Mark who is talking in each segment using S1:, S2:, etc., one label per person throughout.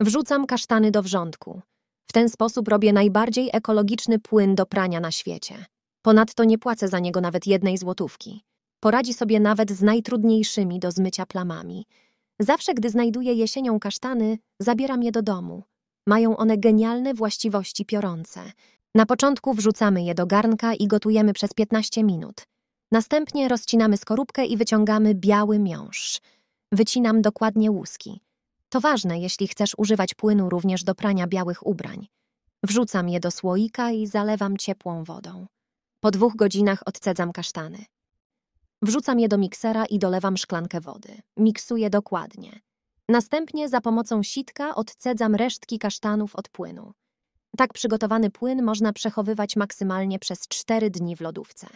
S1: Wrzucam kasztany do wrzątku. W ten sposób robię najbardziej ekologiczny płyn do prania na świecie. Ponadto nie płacę za niego nawet jednej złotówki. Poradzi sobie nawet z najtrudniejszymi do zmycia plamami. Zawsze, gdy znajduję jesienią kasztany, zabieram je do domu. Mają one genialne właściwości piorące. Na początku wrzucamy je do garnka i gotujemy przez 15 minut. Następnie rozcinamy skorupkę i wyciągamy biały miąższ. Wycinam dokładnie łuski. To ważne, jeśli chcesz używać płynu również do prania białych ubrań. Wrzucam je do słoika i zalewam ciepłą wodą. Po dwóch godzinach odcedzam kasztany. Wrzucam je do miksera i dolewam szklankę wody. Miksuję dokładnie. Następnie za pomocą sitka odcedzam resztki kasztanów od płynu. Tak przygotowany płyn można przechowywać maksymalnie przez 4 dni w lodówce.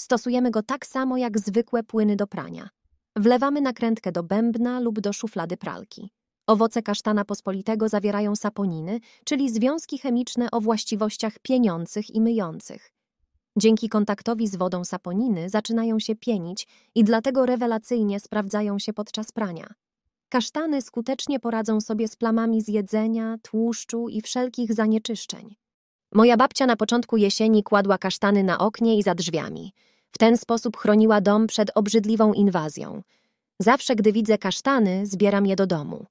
S1: Stosujemy go tak samo jak zwykłe płyny do prania. Wlewamy nakrętkę do bębna lub do szuflady pralki. Owoce kasztana pospolitego zawierają saponiny, czyli związki chemiczne o właściwościach pieniących i myjących. Dzięki kontaktowi z wodą saponiny zaczynają się pienić i dlatego rewelacyjnie sprawdzają się podczas prania. Kasztany skutecznie poradzą sobie z plamami z jedzenia, tłuszczu i wszelkich zanieczyszczeń. Moja babcia na początku jesieni kładła kasztany na oknie i za drzwiami. W ten sposób chroniła dom przed obrzydliwą inwazją. Zawsze, gdy widzę kasztany, zbieram je do domu.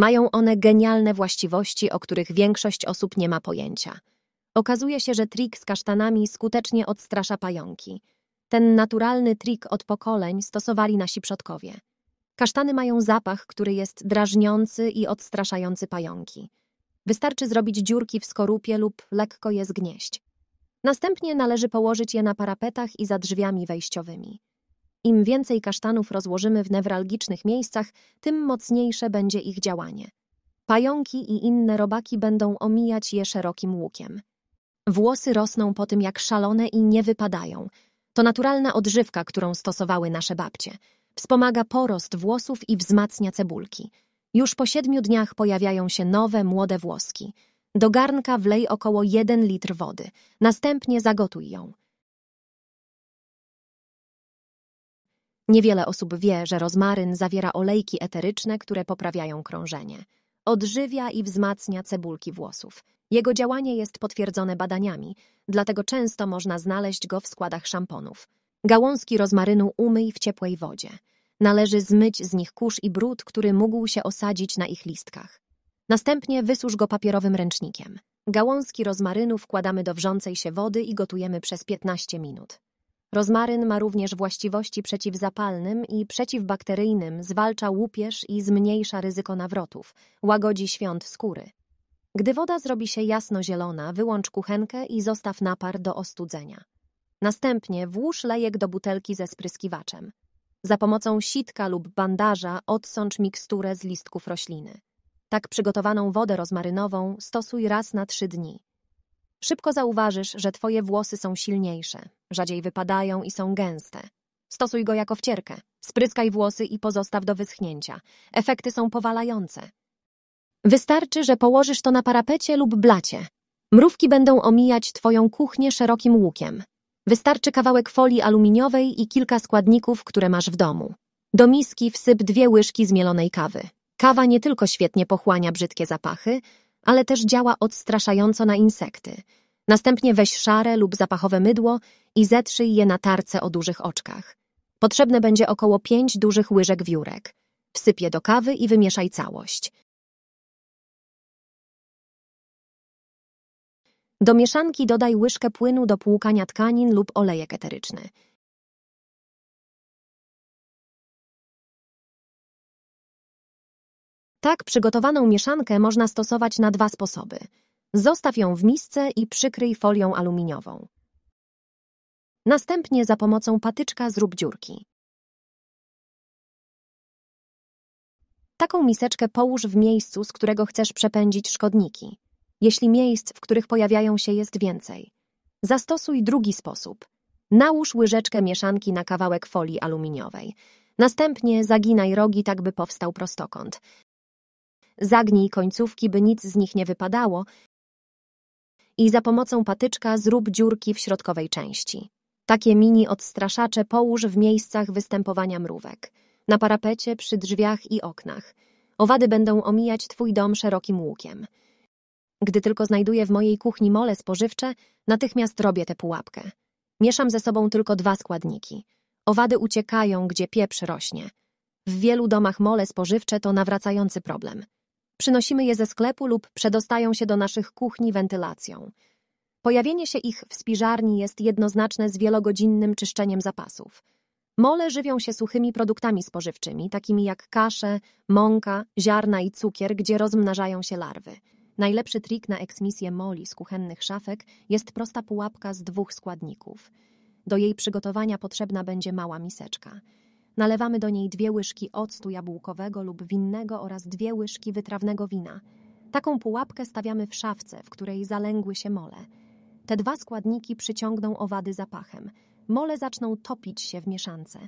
S1: Mają one genialne właściwości, o których większość osób nie ma pojęcia. Okazuje się, że trik z kasztanami skutecznie odstrasza pająki. Ten naturalny trik od pokoleń stosowali nasi przodkowie. Kasztany mają zapach, który jest drażniący i odstraszający pająki. Wystarczy zrobić dziurki w skorupie lub lekko je zgnieść. Następnie należy położyć je na parapetach i za drzwiami wejściowymi. Im więcej kasztanów rozłożymy w newralgicznych miejscach, tym mocniejsze będzie ich działanie. Pająki i inne robaki będą omijać je szerokim łukiem. Włosy rosną po tym jak szalone i nie wypadają. To naturalna odżywka, którą stosowały nasze babcie. Wspomaga porost włosów i wzmacnia cebulki. Już po siedmiu dniach pojawiają się nowe, młode włoski. Do garnka wlej około 1 litr wody. Następnie zagotuj ją. Niewiele osób wie, że rozmaryn zawiera olejki eteryczne, które poprawiają krążenie. Odżywia i wzmacnia cebulki włosów. Jego działanie jest potwierdzone badaniami, dlatego często można znaleźć go w składach szamponów. Gałązki rozmarynu umyj w ciepłej wodzie. Należy zmyć z nich kurz i brud, który mógł się osadzić na ich listkach. Następnie wysusz go papierowym ręcznikiem. Gałązki rozmarynu wkładamy do wrzącej się wody i gotujemy przez 15 minut. Rozmaryn ma również właściwości przeciwzapalnym i przeciwbakteryjnym, zwalcza łupież i zmniejsza ryzyko nawrotów, łagodzi świąt skóry. Gdy woda zrobi się jasno-zielona, wyłącz kuchenkę i zostaw napar do ostudzenia. Następnie włóż lejek do butelki ze spryskiwaczem. Za pomocą sitka lub bandaża odsącz miksturę z listków rośliny. Tak przygotowaną wodę rozmarynową stosuj raz na trzy dni. Szybko zauważysz, że twoje włosy są silniejsze, rzadziej wypadają i są gęste. Stosuj go jako wcierkę. Spryskaj włosy i pozostaw do wyschnięcia. Efekty są powalające. Wystarczy, że położysz to na parapecie lub blacie. Mrówki będą omijać twoją kuchnię szerokim łukiem. Wystarczy kawałek folii aluminiowej i kilka składników, które masz w domu. Do miski wsyp dwie łyżki zmielonej kawy. Kawa nie tylko świetnie pochłania brzydkie zapachy, ale też działa odstraszająco na insekty. Następnie weź szare lub zapachowe mydło i zetrzyj je na tarce o dużych oczkach. Potrzebne będzie około pięć dużych łyżek wiórek. Wsyp je do kawy i wymieszaj całość. Do mieszanki dodaj łyżkę płynu do płukania tkanin lub olejek eteryczny. Tak przygotowaną mieszankę można stosować na dwa sposoby. Zostaw ją w misce i przykryj folią aluminiową. Następnie za pomocą patyczka zrób dziurki. Taką miseczkę połóż w miejscu, z którego chcesz przepędzić szkodniki, jeśli miejsc, w których pojawiają się, jest więcej. Zastosuj drugi sposób. Nałóż łyżeczkę mieszanki na kawałek folii aluminiowej. Następnie zaginaj rogi, tak by powstał prostokąt. Zagnij końcówki, by nic z nich nie wypadało i za pomocą patyczka zrób dziurki w środkowej części. Takie mini odstraszacze połóż w miejscach występowania mrówek, na parapecie, przy drzwiach i oknach. Owady będą omijać Twój dom szerokim łukiem. Gdy tylko znajduję w mojej kuchni mole spożywcze, natychmiast robię tę pułapkę. Mieszam ze sobą tylko dwa składniki. Owady uciekają, gdzie pieprz rośnie. W wielu domach mole spożywcze to nawracający problem. Przynosimy je ze sklepu lub przedostają się do naszych kuchni wentylacją. Pojawienie się ich w spiżarni jest jednoznaczne z wielogodzinnym czyszczeniem zapasów. Mole żywią się suchymi produktami spożywczymi, takimi jak kasze, mąka, ziarna i cukier, gdzie rozmnażają się larwy. Najlepszy trik na eksmisję moli z kuchennych szafek jest prosta pułapka z dwóch składników. Do jej przygotowania potrzebna będzie mała miseczka. Nalewamy do niej dwie łyżki octu jabłkowego lub winnego oraz dwie łyżki wytrawnego wina. Taką pułapkę stawiamy w szafce, w której zalęgły się mole. Te dwa składniki przyciągną owady zapachem. Mole zaczną topić się w mieszance.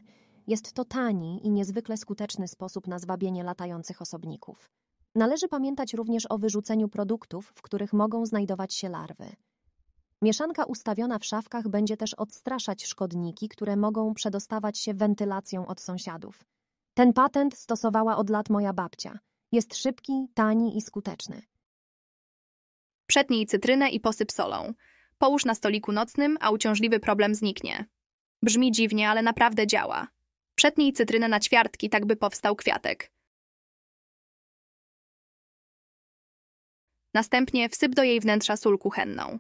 S1: Jest to tani i niezwykle skuteczny sposób na zwabienie latających osobników. Należy pamiętać również o wyrzuceniu produktów, w których mogą znajdować się larwy. Mieszanka ustawiona w szafkach będzie też odstraszać szkodniki, które mogą przedostawać się wentylacją od sąsiadów. Ten patent stosowała od lat moja babcia. Jest szybki, tani i skuteczny. Przetnij cytrynę i posyp solą. Połóż na stoliku nocnym, a uciążliwy problem zniknie. Brzmi dziwnie, ale naprawdę działa. Przetnij cytrynę na ćwiartki, tak by powstał kwiatek. Następnie wsyp do jej wnętrza sól kuchenną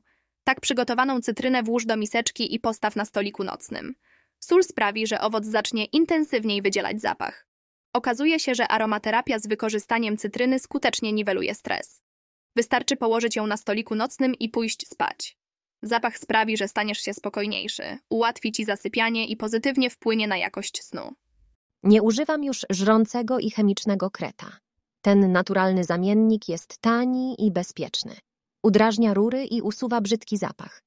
S1: tak przygotowaną cytrynę włóż do miseczki i postaw na stoliku nocnym. Sól sprawi, że owoc zacznie intensywniej wydzielać zapach. Okazuje się, że aromaterapia z wykorzystaniem cytryny skutecznie niweluje stres. Wystarczy położyć ją na stoliku nocnym i pójść spać. Zapach sprawi, że staniesz się spokojniejszy, ułatwi ci zasypianie i pozytywnie wpłynie na jakość snu. Nie używam już żrącego i chemicznego kreta. Ten naturalny zamiennik jest tani i bezpieczny. Udrażnia rury i usuwa brzydki zapach.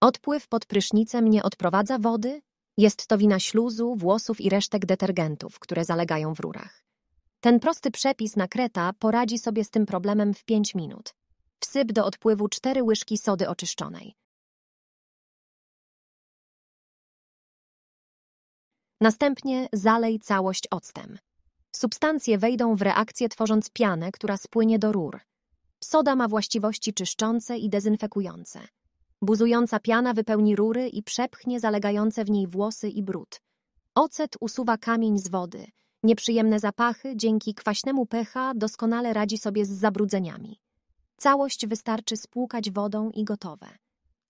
S1: Odpływ pod prysznicem nie odprowadza wody, jest to wina śluzu, włosów i resztek detergentów, które zalegają w rurach. Ten prosty przepis na kreta poradzi sobie z tym problemem w 5 minut. Wsyp do odpływu 4 łyżki sody oczyszczonej. Następnie zalej całość octem. Substancje wejdą w reakcję tworząc pianę, która spłynie do rur. Soda ma właściwości czyszczące i dezynfekujące. Buzująca piana wypełni rury i przepchnie zalegające w niej włosy i brud. Ocet usuwa kamień z wody. Nieprzyjemne zapachy dzięki kwaśnemu pH doskonale radzi sobie z zabrudzeniami. Całość wystarczy spłukać wodą i gotowe.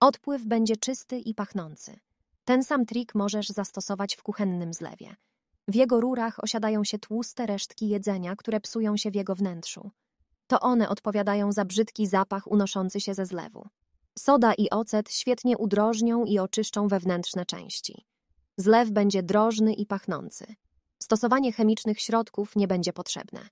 S1: Odpływ będzie czysty i pachnący. Ten sam trik możesz zastosować w kuchennym zlewie. W jego rurach osiadają się tłuste resztki jedzenia, które psują się w jego wnętrzu. To one odpowiadają za brzydki zapach unoszący się ze zlewu. Soda i ocet świetnie udrożnią i oczyszczą wewnętrzne części. Zlew będzie drożny i pachnący. Stosowanie chemicznych środków nie będzie potrzebne.